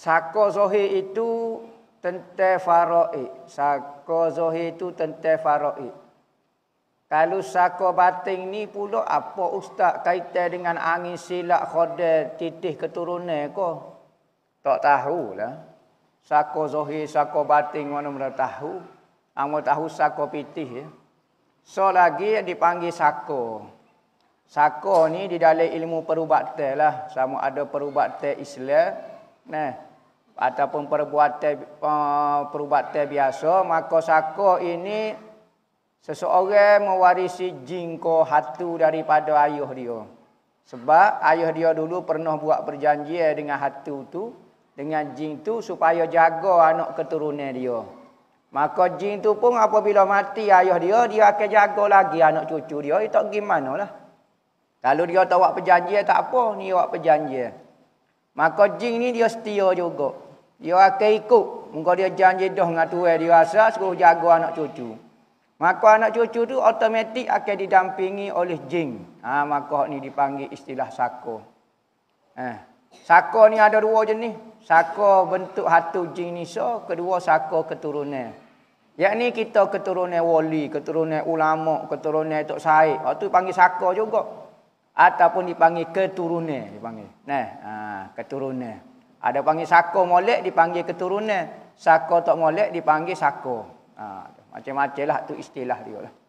Sako Zohir itu tentang faroi. Sako Zohir itu tentang faroi. Kalau sako batin ni pula apa ustaz kaitan dengan angin silak khodal titih keturunan ko? Tak tahulah. Sako Zohir, sako batin mana mana tahu. Amo tahu sako pitih ya. So lagi dipanggil sako. Sako ni di dalam ilmu perubatan lah. Sama ada perubatan Islam. Nah, ataupun perbuatan eh, perubatan biasa maka saka ini seseorang mewarisi jingko hatu daripada ayah dia sebab ayah dia dulu pernah buat perjanjian dengan hatu tu dengan jing tu supaya jaga anak keturunan dia maka jing tu pun apabila mati ayah dia dia akan jaga lagi anak cucu dia itu gimana lah kalau dia tak buat perjanjian tak apa ni buat perjanjian Maka jing ni dia setia juga. Dia akan ikut. Muka dia janji dah dengan tuan dia rasa suruh jaga anak cucu. Maka anak cucu tu otomatik akan didampingi oleh jin. Ha, maka ni dipanggil istilah sako. Eh, sako ni ada dua jenis. Sako bentuk hatu jing ni so. Kedua sako keturunan. Yang ni kita keturunan wali, keturunan ulama, keturunan Tok Syed. Lepas ha, tu panggil sako juga. Ataupun dipanggil keturunan. Dipanggil. Nah, ha, keturunan. Ada panggil sako molek dipanggil keturunan. Sako tak molek dipanggil sako. Ha, macam-macam lah tu istilah dia lah.